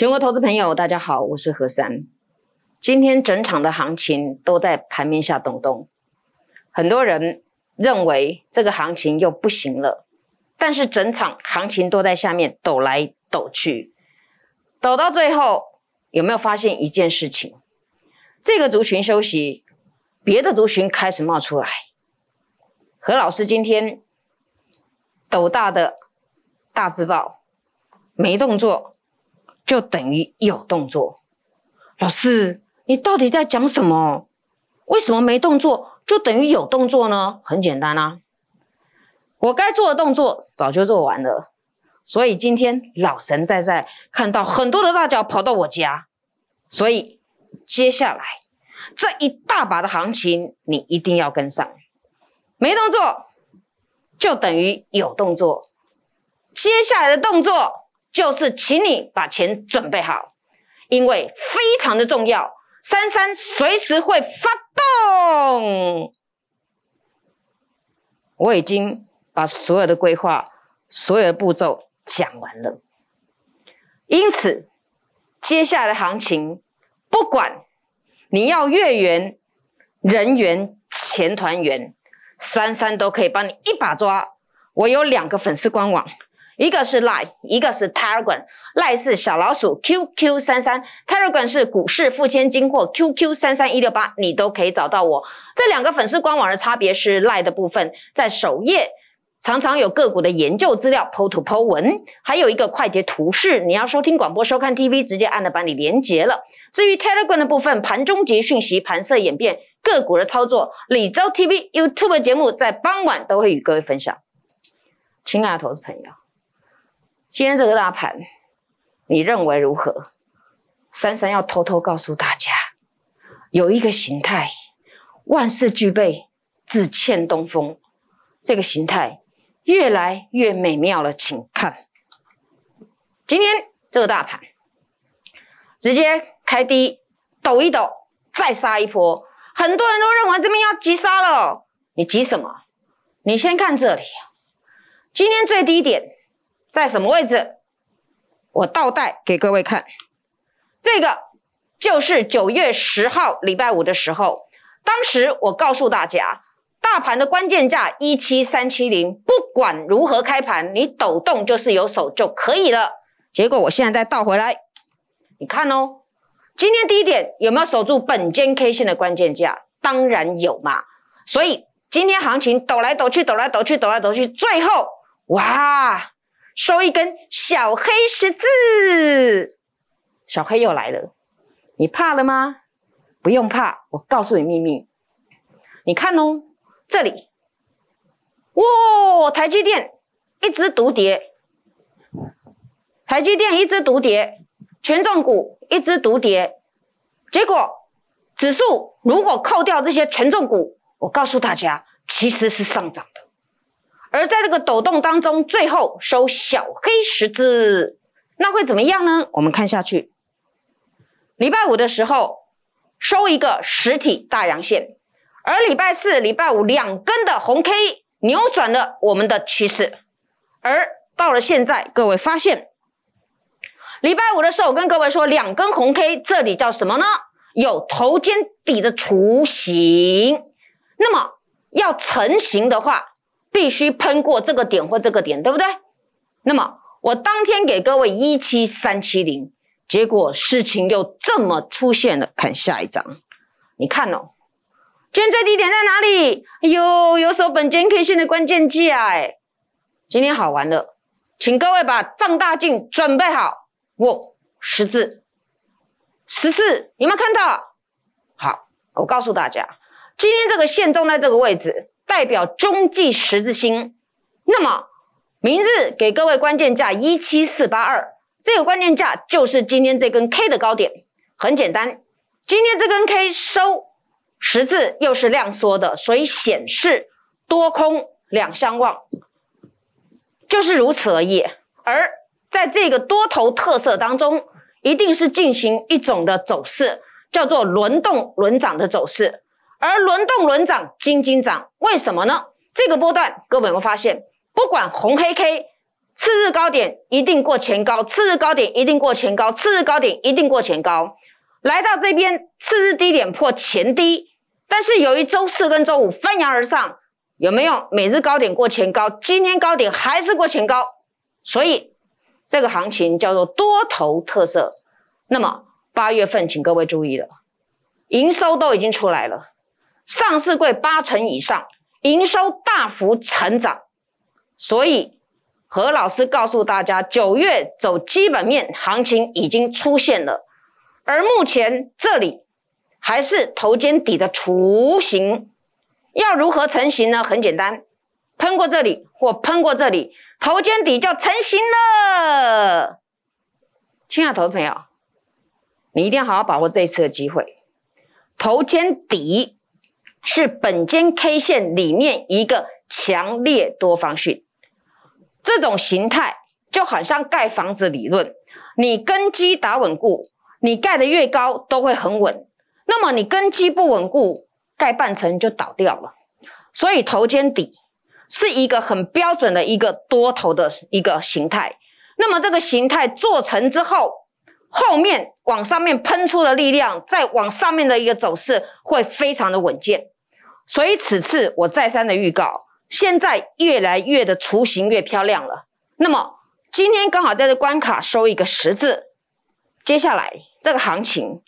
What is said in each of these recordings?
全国投资朋友，大家好，我是何三。今天整场的行情都在盘面下抖动，很多人认为这个行情又不行了，但是整场行情都在下面抖来抖去，抖到最后有没有发现一件事情？这个族群休息，别的族群开始冒出来。何老师今天抖大的大字报，没动作。就等于有动作。老师，你到底在讲什么？为什么没动作就等于有动作呢？很简单啦，我该做的动作早就做完了，所以今天老神在在看到很多的大脚跑到我家，所以接下来这一大把的行情你一定要跟上。没动作就等于有动作，接下来的动作。就是，请你把钱准备好，因为非常的重要。珊珊随时会发动。我已经把所有的规划、所有的步骤讲完了，因此接下来的行情，不管你要月圆、人圆、钱团圆，珊珊都可以帮你一把抓。我有两个粉丝官网。一个是赖，一个是 Telegram。赖是小老鼠 QQ 三三，Telegram 是股市付千金或 QQ 三三一六八，你都可以找到我。这两个粉丝官网的差别是赖的部分在首页，常常有个股的研究资料、p o 图、PO 文，还有一个快捷图示。你要收听广播、收看 TV，直接按了把你连接了。至于 Telegram 的部分，盘中及讯息、盘色演变、个股的操作，李周 TV YouTube 节目在傍晚都会与各位分享。亲爱的投资朋友。今天这个大盘，你认为如何？珊珊要偷偷告诉大家，有一个形态，万事俱备，只欠东风。这个形态越来越美妙了，请看，今天这个大盘直接开低，抖一抖，再杀一波。很多人都认为这边要急杀了，你急什么？你先看这里，今天最低点。在什么位置？我倒带给各位看，这个就是九月十号礼拜五的时候，当时我告诉大家，大盘的关键价一七三七零，不管如何开盘，你抖动就是有手就可以了。结果我现在再倒回来，你看哦，今天低点有没有守住本间 K 线的关键价？当然有嘛。所以今天行情抖来抖去，抖来抖去，抖来抖去，最后，哇！收一根小黑十字，小黑又来了，你怕了吗？不用怕，我告诉你秘密，你看哦，这里，哇，台积电一只独碟。台积电一只独碟，权重股一只独碟，结果指数如果扣掉这些权重股，我告诉大家，其实是上涨的。而在这个抖动当中，最后收小黑十字，那会怎么样呢？我们看下去。礼拜五的时候收一个实体大阳线，而礼拜四、礼拜五两根的红 K 扭转了我们的趋势，而到了现在，各位发现，礼拜五的时候我跟各位说两根红 K，这里叫什么呢？有头肩底的雏形。那么要成型的话。必须喷过这个点或这个点，对不对？那么我当天给各位一七三七零，结果事情又这么出现了。看下一张，你看哦，今天最低点在哪里？哎呦，有手本间 K 线的关键价哎。今天好玩的，请各位把放大镜准备好，我十字，十字，有没有看到？好，我告诉大家，今天这个线中在这个位置。代表中继十字星，那么明日给各位关键价一七四八二，这个关键价就是今天这根 K 的高点。很简单，今天这根 K 收十字又是量缩的，所以显示多空两相望，就是如此而已。而在这个多头特色当中，一定是进行一种的走势，叫做轮动轮涨的走势。而轮动轮涨，斤斤涨，为什么呢？这个波段，各位有没有发现，不管红黑 K，次日高点一定过前高，次日高点一定过前高，次日高点一定过前高。来到这边，次日低点破前低，但是由于周四跟周五翻扬而上，有没有？每日高点过前高，今天高点还是过前高，所以这个行情叫做多头特色。那么八月份，请各位注意了，营收都已经出来了。上市柜八成以上营收大幅成长，所以何老师告诉大家，九月走基本面行情已经出现了，而目前这里还是头肩底的雏形，要如何成型呢？很简单，喷过这里或喷过这里，头肩底就成型了。亲爱的投资朋友，你一定要好好把握这一次的机会，头肩底。是本间 K 线里面一个强烈多方讯，这种形态就好像盖房子理论，你根基打稳固，你盖的越高都会很稳，那么你根基不稳固，盖半层就倒掉了。所以头肩底是一个很标准的一个多头的一个形态，那么这个形态做成之后。后面往上面喷出的力量，再往上面的一个走势会非常的稳健。所以此次我再三的预告，现在越来越的雏形越漂亮了。那么今天刚好在这关卡收一个十字，接下来这个行情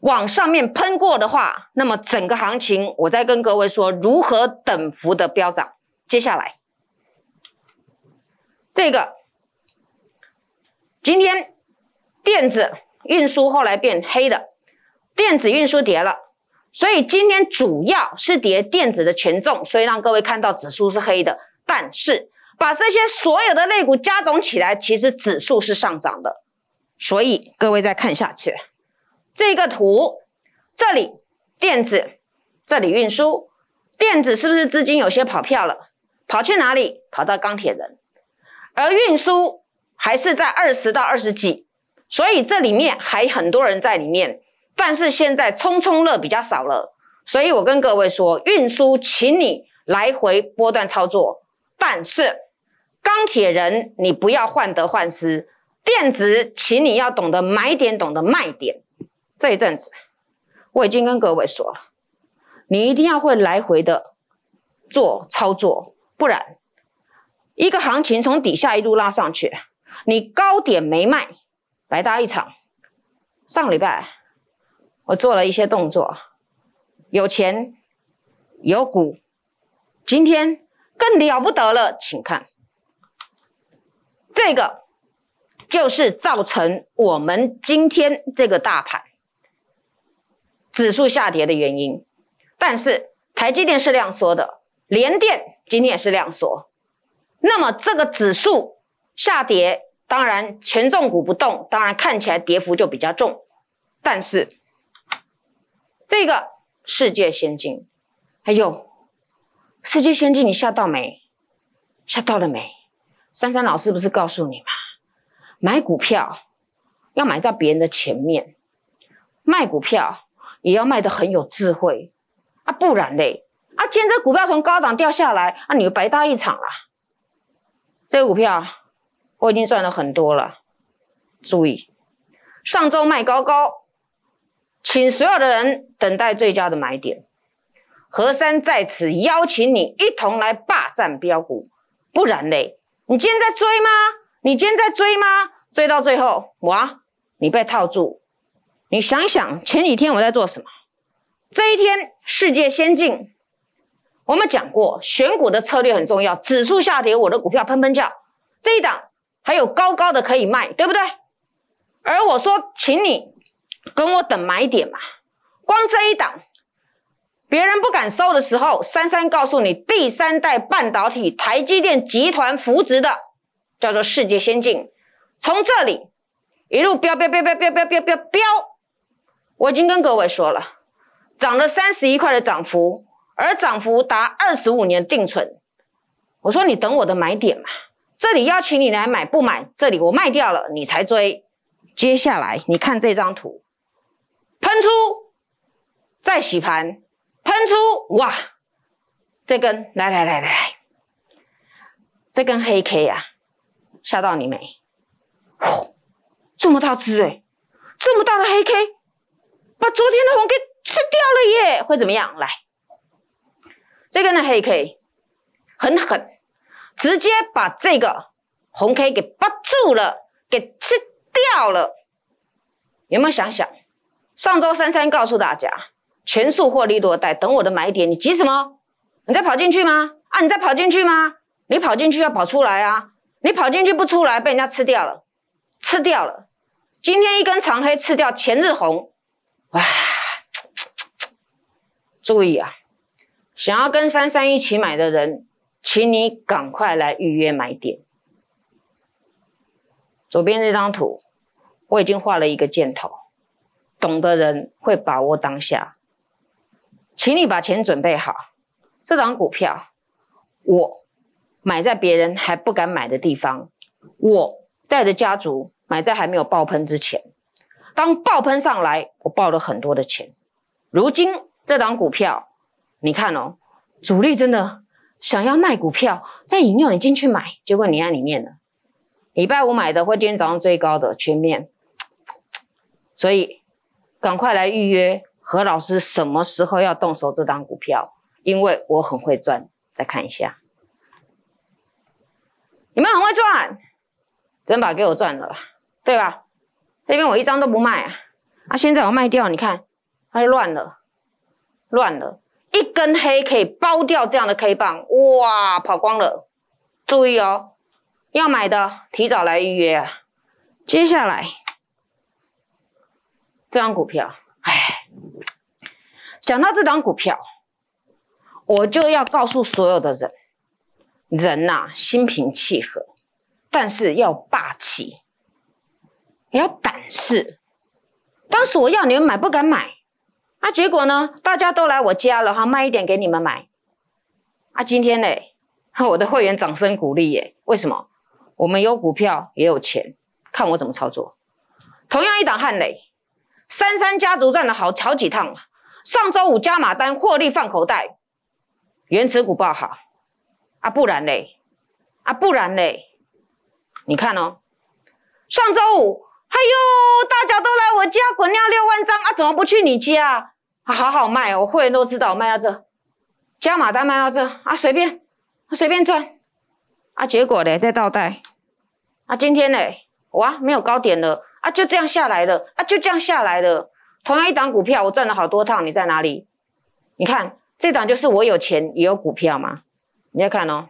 往上面喷过的话，那么整个行情，我再跟各位说如何等幅的飙涨。接下来这个今天。电子运输后来变黑的，电子运输跌了，所以今天主要是跌电子的权重，所以让各位看到指数是黑的。但是把这些所有的类股加总起来，其实指数是上涨的。所以各位再看下去，这个图这里电子，这里运输，电子是不是资金有些跑票了？跑去哪里？跑到钢铁人，而运输还是在二十到二十几。所以这里面还很多人在里面，但是现在冲冲乐比较少了。所以我跟各位说，运输，请你来回波段操作；但是钢铁人，你不要患得患失。电子，请你要懂得买点，懂得卖点。这一阵子我已经跟各位说了，你一定要会来回的做操作，不然一个行情从底下一路拉上去，你高点没卖。白搭一场。上礼拜我做了一些动作，有钱有股，今天更了不得了，请看，这个就是造成我们今天这个大盘指数下跌的原因。但是台积电是这样说的，联电今天也是这样说，那么这个指数下跌。当然，权重股不动，当然看起来跌幅就比较重。但是，这个世界先进，还有世界先进，你吓到没？吓到了没？珊珊老师不是告诉你吗？买股票要买在别人的前面，卖股票也要卖得很有智慧啊，不然嘞，啊，今天股票从高档掉下来，啊，你就白搭一场了。这个股票。我已经赚了很多了，注意，上周卖高高，请所有的人等待最佳的买点。何山在此邀请你一同来霸占标股，不然嘞，你今天在追吗？你今天在追吗？追到最后，哇，你被套住。你想想前几天我在做什么？这一天世界先进，我们讲过选股的策略很重要。指数下跌，我的股票砰砰叫，这一档。还有高高的可以卖，对不对？而我说，请你跟我等买点嘛。光这一档，别人不敢收的时候，珊珊告诉你，第三代半导体台积电集团扶植的，叫做世界先进，从这里一路飙飙飙飙飙飙飙飙飙，我已经跟各位说了，涨了三十一块的涨幅，而涨幅达二十五年定存。我说你等我的买点嘛。这里邀请你来买，不买这里我卖掉了，你才追。接下来你看这张图，喷出，再洗盘，喷出，哇，这根来来来来来，这根黑 K 呀，吓到你没？呼，这么大只哎，这么大的黑 K，把昨天的红 K 吃掉了耶，会怎么样？来，这根的黑 K 很狠。直接把这个红 K 给扒住了，给吃掉了。有没有想想，上周三三告诉大家，全数获利多带，等我的买点，你急什么？你再跑进去吗？啊，你再跑进去吗？你跑进去要跑出来啊！你跑进去不出来，被人家吃掉了，吃掉了。今天一根长黑吃掉前日红，哇！注意啊，想要跟三三一起买的人。请你赶快来预约买点。左边这张图，我已经画了一个箭头，懂的人会把握当下。请你把钱准备好，这档股票，我买在别人还不敢买的地方，我带着家族买在还没有爆喷之前。当爆喷上来，我爆了很多的钱。如今这档股票，你看哦，主力真的。想要卖股票，再引诱你进去买，结果你在里面了。礼拜五买的，或今天早上最高的全面，所以赶快来预约何老师什么时候要动手这张股票，因为我很会赚。再看一下，你们很会赚，真把给我赚了，对吧？这边我一张都不卖啊，啊，现在我卖掉，你看，它就乱了，乱了。一根黑可以包掉这样的 K 棒，哇，跑光了！注意哦，要买的提早来预约啊。接下来，这张股票，哎，讲到这张股票，我就要告诉所有的人，人呐，心平气和，但是要霸气，要胆识。当时我要你们买，不敢买。那结果呢？大家都来我家了哈，卖一点给你们买。啊，今天呢，我的会员掌声鼓励耶！为什么？我们有股票也有钱，看我怎么操作。同样一档汉雷，三三家族赚的好，好几趟了。上周五加码单获利放口袋，原始股报好。啊，不然嘞，啊不然嘞，你看哦，上周五，哎呦，大家都。加滚尿六万张啊？怎么不去你家？啊，好好卖，我会员都知道卖到这，加码单卖到这啊，随便，随便赚啊！结果嘞，在倒带。啊，今天嘞，哇，没有高点了啊，就这样下来了啊，就这样下来了。同样一档股票，我赚了好多趟，你在哪里？你看这档就是我有钱也有股票嘛，你要看哦。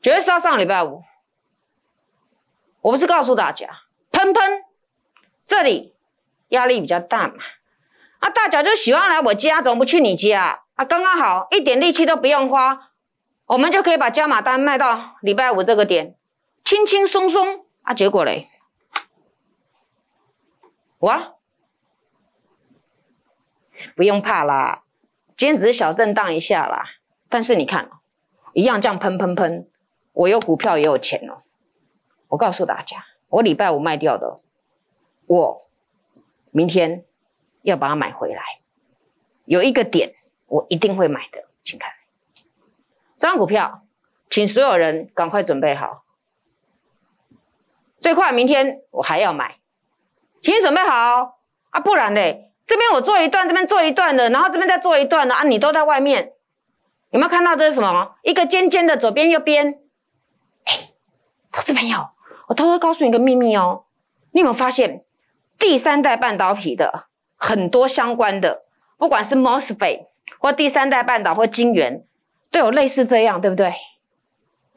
九月十号上礼拜五，我不是告诉大家，砰砰。这里压力比较大嘛，啊，大脚就喜欢来我家，怎么不去你家啊？刚刚好一点力气都不用花，我们就可以把加码单卖到礼拜五这个点，轻轻松松啊！结果嘞，我不用怕啦，今天只是小震荡一下啦。但是你看，一样这样喷喷喷，我有股票也有钱哦。我告诉大家，我礼拜五卖掉的。我明天要把它买回来，有一个点我一定会买的，请看这张股票，请所有人赶快准备好，最快明天我还要买，请准备好啊，不然嘞，这边我做一段，这边做一段的，然后这边再做一段的啊，你都在外面，有没有看到这是什么？一个尖尖的左边右边，哎，投资朋友，我偷偷告诉你一个秘密哦，你有没有发现？第三代半导体的很多相关的，不管是 MOSFET 或第三代半导或晶圆，都有类似这样，对不对？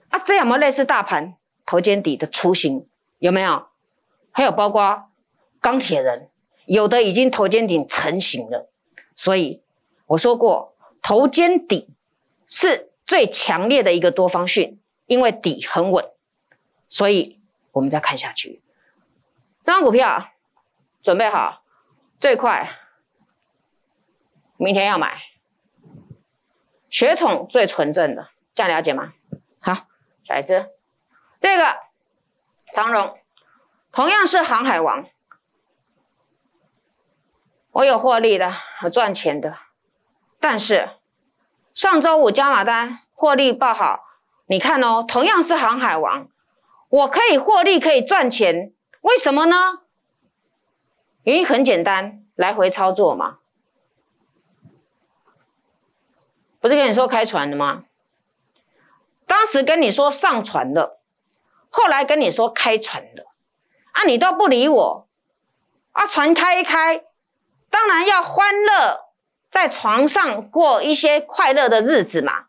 啊，这样有类似大盘头肩底的雏形，有没有？还有包括钢铁人，有的已经头肩顶成型了。所以我说过，头肩底是最强烈的一个多方讯，因为底很稳，所以我们再看下去，这张股票啊。准备好，最快明天要买，血统最纯正的，这样了解吗？好，下一只，这个长荣同样是航海王，我有获利的，和赚钱的，但是上周五加码单获利报好，你看哦，同样是航海王，我可以获利可以赚钱，为什么呢？原因很简单，来回操作嘛，不是跟你说开船的吗？当时跟你说上船的，后来跟你说开船的，啊，你都不理我，啊，船开一开，当然要欢乐，在床上过一些快乐的日子嘛，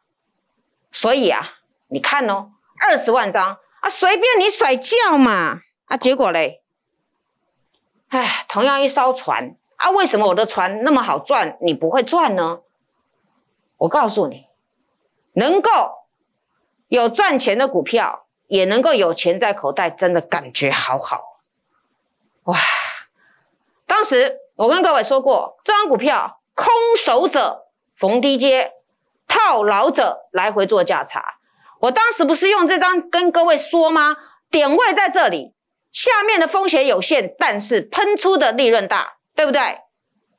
所以啊，你看哦，二十万张啊，随便你甩叫嘛，啊，结果嘞。哎，同样一艘船啊，为什么我的船那么好赚，你不会赚呢？我告诉你，能够有赚钱的股票，也能够有钱在口袋，真的感觉好好。哇！当时我跟各位说过，这张股票空手者逢低接，套牢者来回做价差。我当时不是用这张跟各位说吗？点位在这里。下面的风险有限，但是喷出的利润大，对不对？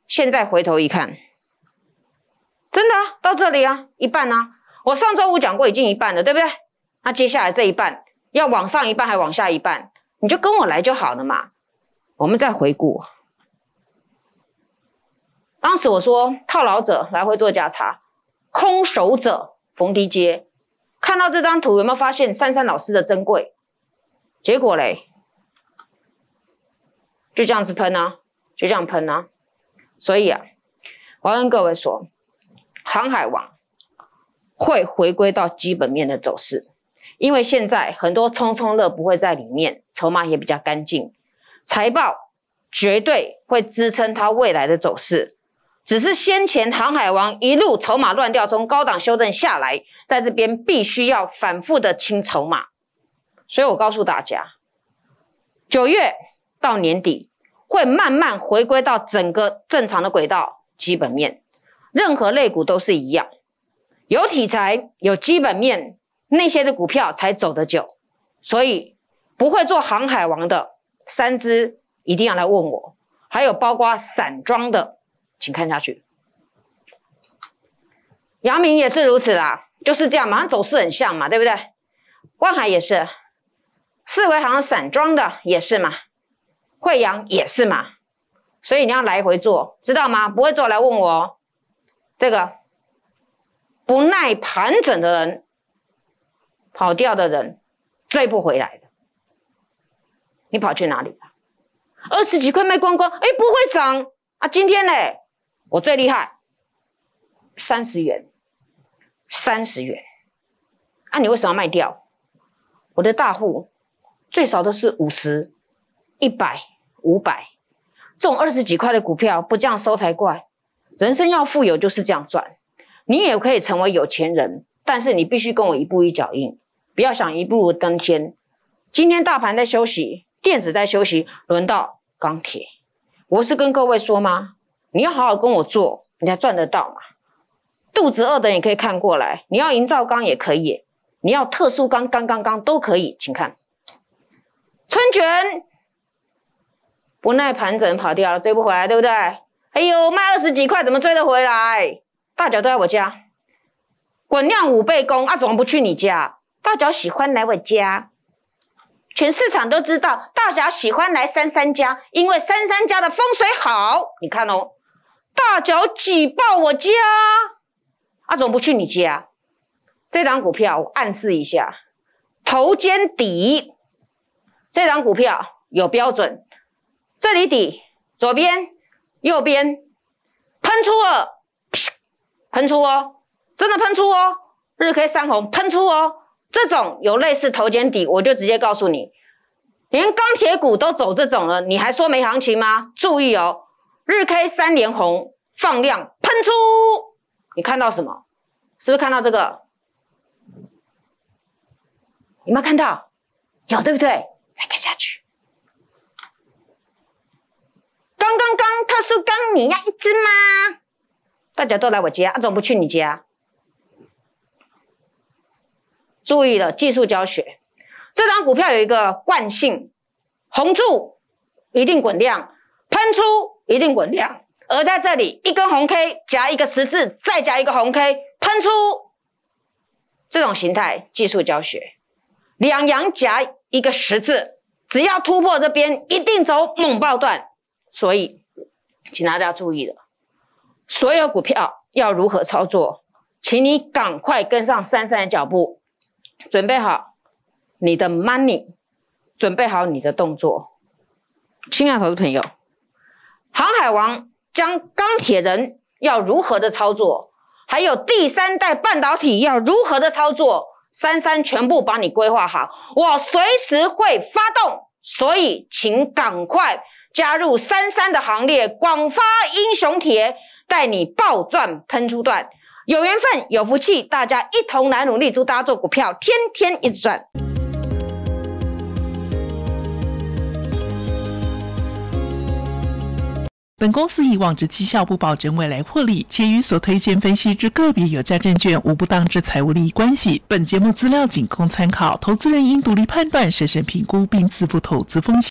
现在回头一看，真的到这里啊，一半呢。我上周五讲过，已经一半了，对不对？那接下来这一半要往上一半，还往下一半，你就跟我来就好了嘛。我们再回顾，当时我说套牢者来回做价差，空手者逢低接。看到这张图，有没有发现珊珊老师的珍贵？结果嘞？就这样子喷啊，就这样喷啊。所以啊，我要跟各位说，航海王会回归到基本面的走势，因为现在很多冲冲乐不会在里面，筹码也比较干净，财报绝对会支撑它未来的走势。只是先前航海王一路筹码乱掉，从高档修正下来，在这边必须要反复的清筹码，所以我告诉大家，九月到年底。会慢慢回归到整个正常的轨道，基本面，任何类股都是一样，有题材有基本面那些的股票才走得久，所以不会做航海王的三只一定要来问我，还有包括散装的，请看下去。阳明也是如此啦，就是这样嘛，走势很像嘛，对不对？万海也是，四维行散装的也是嘛。惠阳也是嘛，所以你要来回做，知道吗？不会做来问我。这个不耐盘整的人，跑掉的人，追不回来的。你跑去哪里了？二十几块卖光光，哎，不会涨啊！今天呢，我最厉害，三十元，三十元。那你为什么要卖掉？我的大户最少都是五十、一百。五百，这种二十几块的股票不这样收才怪。人生要富有就是这样赚，你也可以成为有钱人，但是你必须跟我一步一脚印，不要想一步登天。今天大盘在休息，电子在休息，轮到钢铁。我是跟各位说吗？你要好好跟我做，你才赚得到嘛。肚子饿的也可以看过来，你要营造钢也可以，你要特殊钢、钢钢钢都可以，请看春卷。无奈盘整跑掉了，追不回来，对不对？哎呦，卖二十几块，怎么追得回来？大脚都在我家，滚量五倍工啊！怎么不去你家？大脚喜欢来我家，全市场都知道大脚喜欢来三三家，因为三三家的风水好。你看哦，大脚挤爆我家，阿么不去你家。这张股票我暗示一下，头肩底，这张股票有标准。这里底左边、右边喷出了，喷出哦，真的喷出哦，日 K 三红喷出哦，这种有类似头肩底，我就直接告诉你，连钢铁股都走这种了，你还说没行情吗？注意哦，日 K 三连红放量喷出，你看到什么？是不是看到这个？有没有看到？有对不对？再看下去。刚刚刚特殊刚，你要一只吗？大家都来我家，啊，怎么不去你家？注意了，技术教学。这张股票有一个惯性，红柱一定滚量，喷出一定滚量。而在这里，一根红 K 夹一个十字，再夹一个红 K 喷出，这种形态技术教学。两阳夹一个十字，只要突破这边，一定走猛爆段。所以，请大家注意了，所有股票要如何操作，请你赶快跟上珊珊的脚步，准备好你的 money，准备好你的动作，亲爱的投资朋友，航海王将钢铁人要如何的操作，还有第三代半导体要如何的操作，珊珊全部帮你规划好，我随时会发动，所以请赶快。加入三三的行列，广发英雄帖，带你暴赚喷出段。有缘分，有福气，大家一同来努力，祝大家做股票天天一直赚。本公司以往之绩效不保证未来获利，且与所推荐分析之个别有价证券无不当之财务利益关系。本节目资料仅供参考，投资人应独立判断，审慎评估，并自负投资风险。